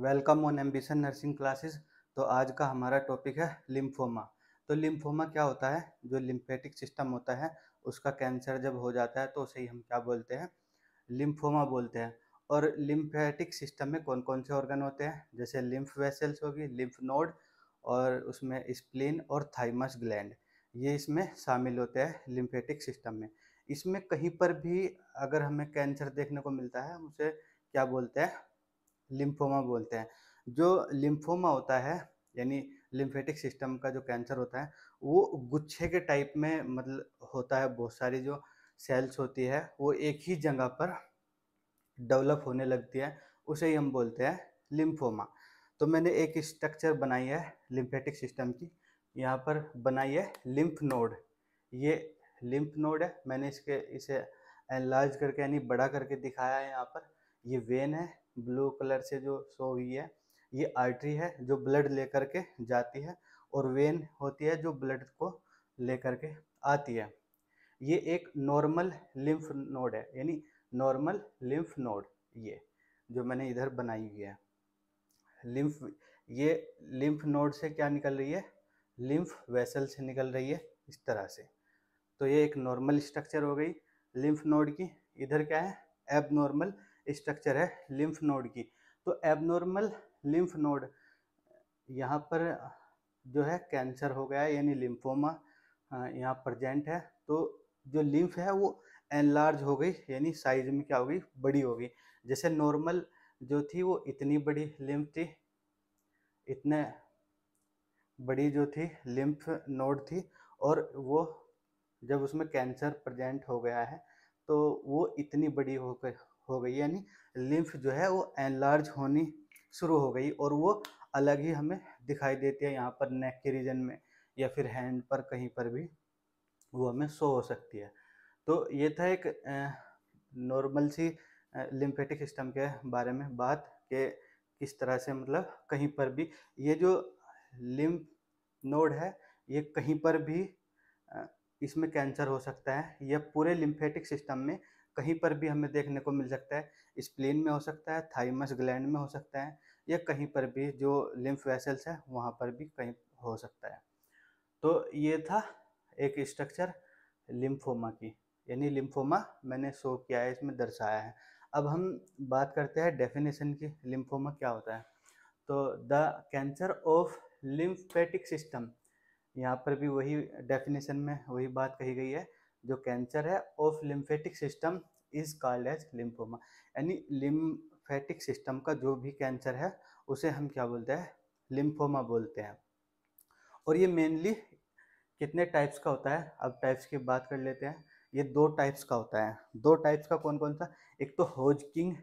welcome on ambition nursing classes तो आज का हमारा टॉपिक है लिम्फोमा तो लिम्फोमा क्या होता है जो लिम्फेटिक सिस्टम होता है उसका कैंसर जब हो जाता है तो उसे ही हम क्या बोलते हैं लिम्फोमा बोलते हैं और लिम्फेटिक सिस्टम में कौन कौन से ऑर्गन होते हैं जैसे लिम्फ वेसल्स होगी लिम्फ नोड और उसमें स्प्लिन और थाइमस ग्लैंड ये इसमें शामिल होते हैं लिम्फेटिक सिस्टम में इसमें कहीं पर भी अगर हमें कैंसर देखने को मिलता है हम उसे क्या बोलते हैं लिम्फोमा बोलते हैं जो लिम्फोमा होता है यानी लिम्फेटिक सिस्टम का जो कैंसर होता है वो गुच्छे के टाइप में मतलब होता है बहुत सारी जो सेल्स होती है वो एक ही जगह पर डेवलप होने लगती है उसे ही हम बोलते हैं लिम्फोमा तो मैंने एक स्ट्रक्चर बनाई है लिम्फेटिक सिस्टम की यहाँ पर बनाई है लिम्फ नोड ये लिम्फ नोड है मैंने इसके इसे एनलार्ज करके यानी बड़ा करके दिखाया है यहाँ पर ये वेन है ब्लू कलर से जो शो हुई है ये आर्टरी है जो ब्लड लेकर के जाती है और वेन होती है जो ब्लड को लेकर के आती है ये एक नॉर्मल लिम्फ नोड है यानी नॉर्मल लिम्फ नोड ये जो मैंने इधर बनाई हुई है लिम्फ ये लिम्फ नोड से क्या निकल रही है लिम्फ वेसल से निकल रही है इस तरह से तो ये एक नॉर्मल स्ट्रक्चर हो गई लिम्फ नोड की इधर क्या है एब नॉर्मल स्ट्रक्चर है लिम्फ नोड की तो एबनॉर्मल लिम्फ नोड यहाँ पर जो है कैंसर हो गया यानी लिम्फोमा हाँ, यहाँ प्रजेंट है तो जो लिम्फ है वो एनलार्ज हो गई यानी साइज में क्या हो गई बड़ी हो गई जैसे नॉर्मल जो थी वो इतनी बड़ी लिम्फ थी इतने बड़ी जो थी लिम्फ नोड थी और वो जब उसमें कैंसर प्रजेंट हो गया है तो वो इतनी बड़ी होकर हो गई यानी लिम्फ जो है वो एनलार्ज होनी शुरू हो गई और वो अलग ही हमें दिखाई देती है यहाँ पर नेक के रीजन में या फिर हैंड पर कहीं पर भी वो हमें शो हो सकती है तो ये था एक नॉर्मल सी लिम्फेटिक सिस्टम के बारे में बात के किस तरह से मतलब कहीं पर भी ये जो लिम्फ नोड है ये कहीं पर भी इसमें कैंसर हो सकता है यह पूरे लिम्फेटिक सिस्टम में कहीं पर भी हमें देखने को मिल सकता है स्प्लीन में हो सकता है थाइमस ग्लैंड में हो सकता है या कहीं पर भी जो लिम्फ वेसल्स है वहाँ पर भी कहीं हो सकता है तो ये था एक स्ट्रक्चर लिम्फोमा की यानी लिम्फोमा मैंने शो किया है इसमें दर्शाया है अब हम बात करते हैं डेफिनेशन की लिम्फोमा क्या होता है तो the cancer of lymphatic system यहाँ पर भी वही डेफिनेशन में वही बात कही गई है जो कैंसर है of lymphatic system is called as lymphoma यानी लिम्फेटिक सिस्टम का जो भी कैंसर है उसे हम क्या बोलते हैं लिम्फोमा बोलते हैं और ये मेनली कितने टाइप्स का होता है अब टाइप्स की बात कर लेते हैं ये दो टाइप्स का होता है दो टाइप्स का कौन कौन सा एक तो होजकिंग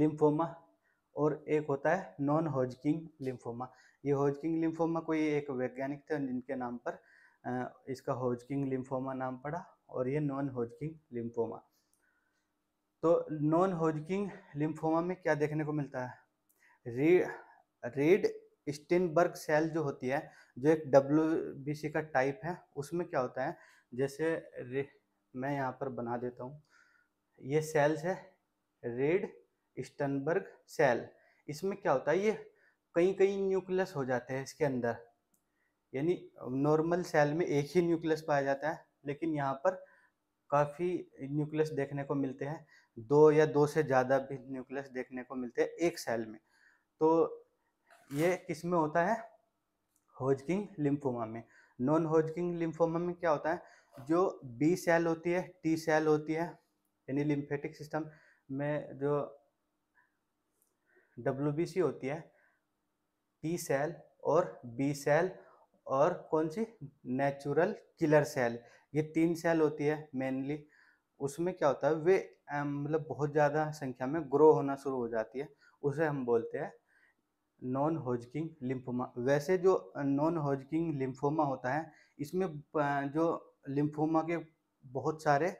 लिम्फोमा और एक होता है नॉन होजकिंग लिम्फोमा ये होजकिंग लिम्फोमा कोई एक वैज्ञानिक थे जिनके नाम पर इसका होजकिंग लिम्फोमा नाम पड़ा और ये नॉन होजकिंग लिम्फोमा तो नॉन होजकिंग लिम्फोमा में क्या देखने को मिलता है रे, रेड स्टेनबर्ग सेल जो होती है जो एक डब्ल्यू का टाइप है उसमें क्या होता है जैसे मैं यहाँ पर बना देता हूँ ये सेल्स है रेड स्टनबर्ग सेल इसमें क्या होता है ये कई कई न्यूक्लियस हो जाते हैं इसके अंदर यानी नॉर्मल सेल में एक ही न्यूक्लियस पाया जाता है लेकिन यहाँ पर काफ़ी न्यूक्लियस देखने को मिलते हैं दो या दो से ज़्यादा भी न्यूक्लियस देखने को मिलते हैं एक सेल में तो ये किस में होता है होजकिंग लिम्फोमा में नॉन होजकिंग लिम्फोमा में क्या होता है जो बी सेल होती है टी सेल होती है यानी लिम्फेटिक सिस्टम में जो डब्ल्यू होती है टी सेल और बी सेल और कौन सी नेचुरल किलर सेल ये तीन सेल होती है मेनली उसमें क्या होता है वे मतलब बहुत ज़्यादा संख्या में ग्रो होना शुरू हो जाती है उसे हम बोलते हैं नॉन होजकिंग लिम्फोमा वैसे जो नॉन होजकिंग लिम्फोमा होता है इसमें जो लिम्फोमा के बहुत सारे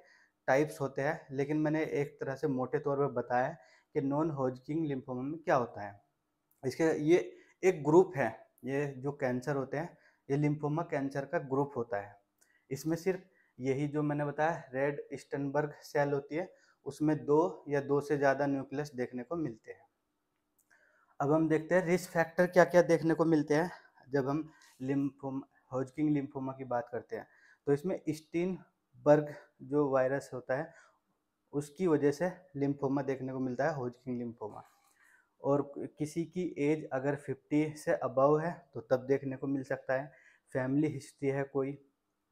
टाइप्स होते हैं लेकिन मैंने एक तरह से मोटे तौर पर बताया है कि नॉन होजकिंग लिम्फोमा में क्या होता है इसके ये एक ग्रुप है ये जो कैंसर होते हैं ये लिम्फोमा कैंसर का ग्रुप होता है इसमें सिर्फ यही जो मैंने बताया रेड स्टनबर्ग सेल होती है उसमें दो या दो से ज़्यादा न्यूक्लियस देखने को मिलते हैं अब हम देखते हैं रिस्क फैक्टर क्या क्या देखने को मिलते हैं जब हम लिम्फोम हॉजकिंग लिम्फोमा की बात करते हैं तो इसमें स्टीन बर्ग जो वायरस होता है उसकी वजह से लिम्फोमा देखने को मिलता है हॉजकिंग लिम्फोमा और किसी की एज अगर 50 से अबव है तो तब देखने को मिल सकता है फैमिली हिस्ट्री है कोई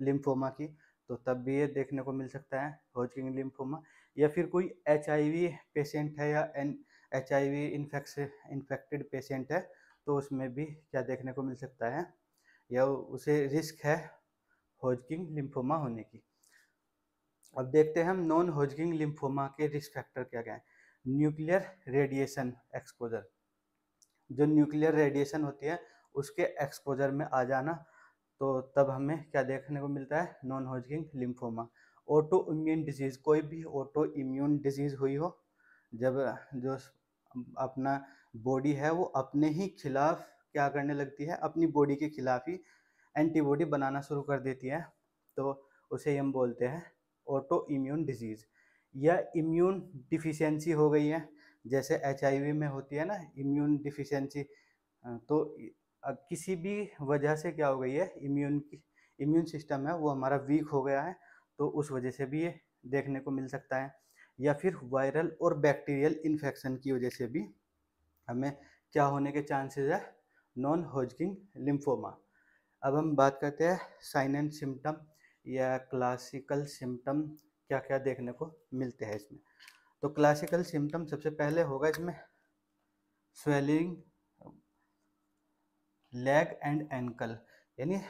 लिम्फोमा की तो तब भी ये देखने को मिल सकता है होजकिंग लिम्फोमा या फिर कोई एच पेशेंट है या an H I V infected patient है तो उसमें भी क्या देखने को मिल सकता है या उसे रिस्क है होजकिंग लिम्फोमा होने की अब देखते हैं हम नॉन होजकिंग लिम्फोमा के रिस्क फैक्टर क्या क्या हैं न्यूक्लियर रेडिएशन एक्सपोजर जो न्यूक्लियर रेडिएशन होती है उसके एक्सपोजर में आ जाना तो तब हमें क्या देखने को मिलता है non Hodgkin lymphoma auto immune disease कोई भी ऑटो इम्यून डिजीज़ हुई हो जब जो अपना बॉडी है वो अपने ही खिलाफ क्या करने लगती है अपनी बॉडी के खिलाफ ही एंटीबॉडी बनाना शुरू कर देती है तो उसे हम बोलते हैं ऑटो इम्यून डिजीज़ या इम्यून डिफिशेंसी हो गई है जैसे एच में होती है ना इम्यून डिफिशेंसी तो किसी भी वजह से क्या हो गई है इम्यून की इम्यून सिस्टम है वो हमारा वीक हो गया है तो उस वजह से भी ये देखने को मिल सकता है या फिर वायरल और बैक्टीरियल इन्फेक्शन की वजह से भी हमें क्या होने के चांसेस है नॉन होजकिंग लिम्फोमा अब हम बात करते हैं साइन एंड सिम्टम या क्लासिकल सिम्टम क्या क्या देखने को मिलते हैं इसमें तो क्लासिकल सिम्टम सबसे पहले होगा इसमें स्वेलिंग लेग एंड एंकल यानी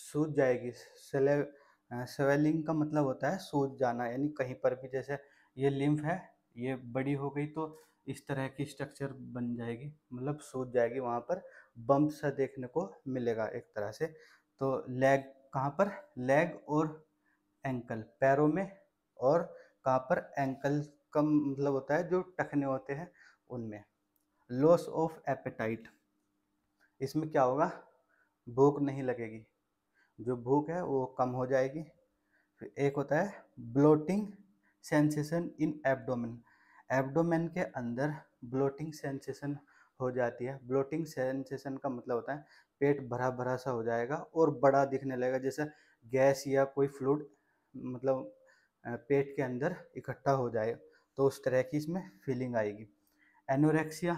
सूज जाएगी स्वेलिंग का मतलब होता है सूज जाना यानी कहीं पर भी जैसे ये लिम्फ है ये बड़ी हो गई तो इस तरह की स्ट्रक्चर बन जाएगी मतलब सूज जाएगी वहाँ पर बम्प सा देखने को मिलेगा एक तरह से तो लेग कहाँ पर लेग और एंकल पैरों में और कहाँ पर एंकल कम मतलब होता है जो टखने होते हैं उनमें लॉस ऑफ एपेटाइट इसमें क्या होगा भूख नहीं लगेगी जो भूख है वो कम हो जाएगी फिर एक होता है bloating sensation in abdomen abdomen के अंदर ब्लोटिंग सेंसेशन हो जाती है ब्लोटिंग सेंसेशन का मतलब होता है पेट भरा भरा सा हो जाएगा और बड़ा दिखने लगेगा जैसे गैस या कोई फ्लूड मतलब पेट के अंदर इकट्ठा हो जाए तो उस तरह की इसमें फीलिंग आएगी एनोरेक्सिया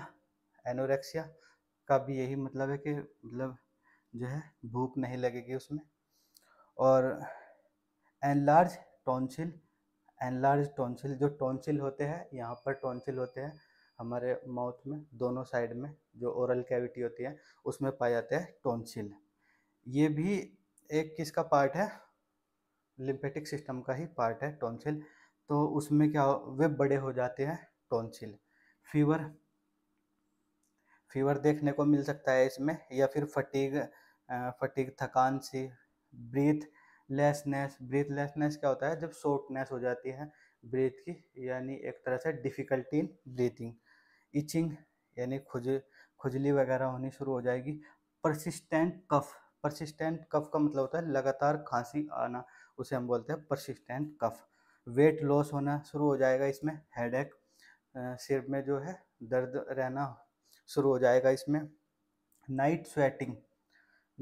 एनोरेक्सिया का भी यही मतलब है कि मतलब जो है भूख नहीं लगेगी उसमें और एनलार्ज टॉन्सिल एनलार्ज टॉन्सिल जो टॉन्सिल होते हैं यहाँ पर टॉन्सिल होते हैं हमारे माउथ में दोनों साइड में जो ओरल कैविटी होती है उसमें पाए जाते हैं टॉन्सिल ये भी एक किसका पार्ट है लिम्फेटिक सिस्टम का ही पार्ट है टॉन्सिल तो उसमें क्या वे बड़े हो जाते हैं टॉन्सिल फीवर फीवर देखने को मिल सकता है इसमें या फिर फटीग फटीग थकान सी ब्रीथ लेसनेस ब्रीथ लेसनेस क्या होता है जब शॉर्टनेस हो जाती है ब्रीथ की यानी एक तरह से डिफ़िकल्टी इन ब्रीथिंग इचिंग यानी खुज खुजली वगैरह होनी शुरू हो जाएगी परसिस्टेंट कफ परसिस्टेंट कफ का मतलब होता है लगातार खांसी आना उसे हम बोलते हैं परसिस्टेंट कफ वेट लॉस होना शुरू हो जाएगा इसमें हेड एक सिर में जो है दर्द रहना शुरू हो जाएगा इसमें नाइट स्वेटिंग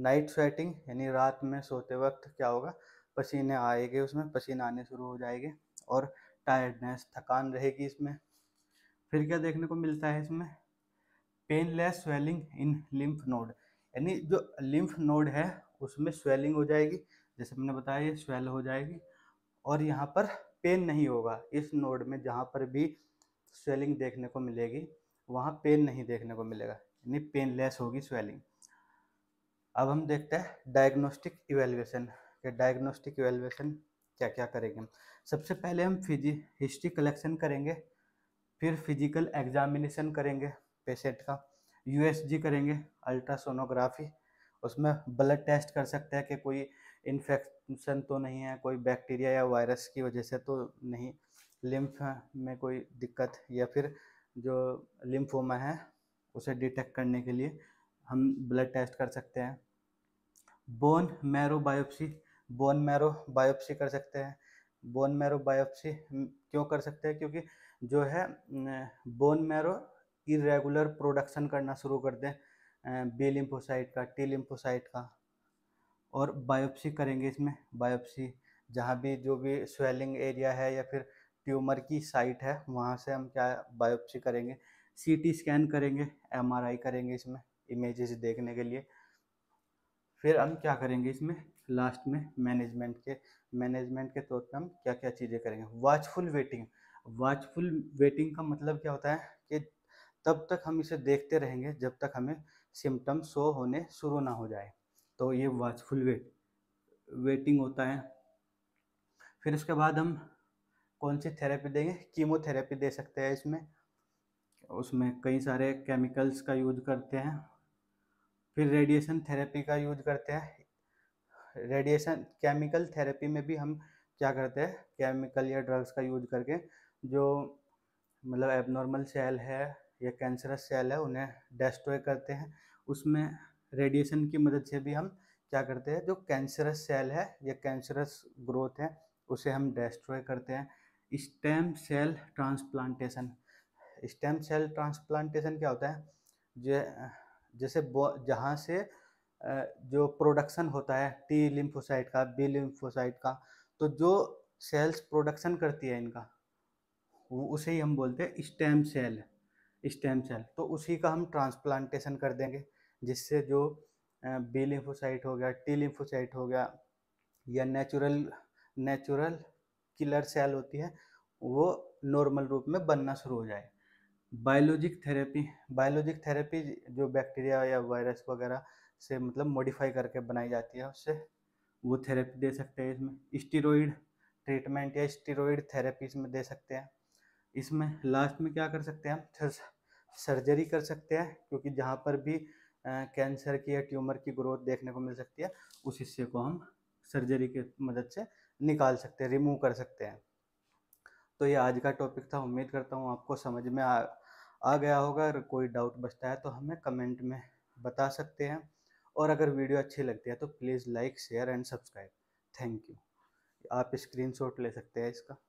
नाइट स्वेटिंग यानी रात में सोते वक्त क्या होगा पसीने आएंगे उसमें पसीने आने शुरू हो जाएंगे और टायर्डनेस थकान रहेगी इसमें फिर क्या देखने को मिलता है इसमें painless swelling in lymph node यानी जो लिम्फ नोड है उसमें स्वेलिंग हो जाएगी जैसे मैंने बताया स्वेल हो जाएगी और यहाँ पर पेन नहीं होगा इस नोड में जहाँ पर भी स्वेलिंग देखने को मिलेगी वहाँ पेन नहीं देखने को मिलेगा यानी पेनलेस होगी स्वेलिंग अब हम देखते हैं डायग्नोस्टिक इवेल्युएशन कि डायग्नोस्टिक इवेल्युएशन क्या क्या करेंगे सबसे पहले हम फिजी हिस्ट्री कलेक्शन करेंगे फिर फिजिकल एग्जामिनेशन करेंगे पेशेंट का यूएसजी करेंगे अल्ट्रासोनोग्राफी उसमें ब्लड टेस्ट कर सकते हैं कि कोई इन्फेक्शन तो नहीं है कोई बैक्टीरिया या वायरस की वजह से तो नहीं लिम्फ में कोई दिक्कत या फिर जो लिम्फोमा है उसे डिटेक्ट करने के लिए हम ब्लड टेस्ट कर सकते हैं bone marrow biopsy bone marrow biopsy कर सकते हैं बोन मैरो बायोप्सी क्यों कर सकते हैं क्योंकि जो है बोन मैरो इरेगुलर प्रोडक्शन करना शुरू कर दें बी लिम्फोसाइट का टी लिम्फोसाइट का और बायोप्सी करेंगे इसमें बायोप्सी जहाँ भी जो भी स्वेलिंग एरिया है या फिर ट्यूमर की साइट है वहाँ से हम क्या बायोप्सी करेंगे सीटी स्कैन करेंगे एमआरआई करेंगे इसमें इमेजेस देखने के लिए फिर हम क्या करेंगे इसमें लास्ट में मैनेजमेंट के मैनेजमेंट के तौर पर हम क्या क्या चीज़ें करेंगे वाचफुल वेटिंग वाचफुल वेटिंग का मतलब क्या होता है तब तक हम इसे देखते रहेंगे जब तक हमें सिम्टम शो होने शुरू ना हो जाए तो ये वॉचफुल वेट वेटिंग होता है फिर उसके बाद हम कौन सी थेरेपी देंगे कीमोथेरेपी दे सकते हैं इसमें उसमें कई सारे केमिकल्स का यूज करते हैं फिर रेडिएशन थेरेपी का यूज करते हैं रेडिएशन केमिकल थेरेपी में भी हम क्या करते हैं केमिकल या ड्रग्स का यूज करके जो मतलब एबनॉर्मल सेल है या कैंसरस सेल है उन्हें डेस्ट्रॉय करते हैं उसमें रेडिएशन की मदद से भी हम क्या करते हैं जो कैंसरस सेल है या कैंसरस ग्रोथ है उसे हम डेस्ट्रॉय करते हैं stem cell transplantation stem cell transplantation क्या होता है जो जैसे जहाँ से जो प्रोडक्शन होता है टी लिम्फोसाइट का बी लिम्फोसाइट का तो जो सेल्स प्रोडक्शन करती है इनका उसे ही हम बोलते हैं स्टेम सेल स्टेम सेल तो उसी का हम ट्रांसप्लांटेशन कर देंगे जिससे जो बी लिम्फोसाइट हो गया टी लिम्फोसाइट हो गया या नेचुरल नेचुरल किलर सेल होती है वो नॉर्मल रूप में बनना शुरू हो जाए बायोलॉजिक थेरेपी बायोलॉजिक थेरेपी जो बैक्टीरिया या वायरस वगैरह से मतलब मॉडिफाई करके बनाई जाती है उससे वो थेरेपी दे सकते हैं इसमें स्टीरोइड ट्रीटमेंट या स्टीरोइड थेरेपी इसमें दे सकते हैं इसमें लास्ट में क्या कर सकते हैं हम सर्जरी कर सकते हैं क्योंकि जहाँ पर भी कैंसर की या ट्यूमर की ग्रोथ देखने को मिल सकती है उस हिस्से को हम सर्जरी की मदद से निकाल सकते हैं रिमूव कर सकते हैं तो ये आज का टॉपिक था उम्मीद करता हूँ आपको समझ में आ आ गया होगा अगर कोई डाउट बचता है तो हमें कमेंट में बता सकते हैं और अगर वीडियो अच्छी लगती है तो please like share and subscribe thank you आप स्क्रीनशॉट ले सकते हैं इसका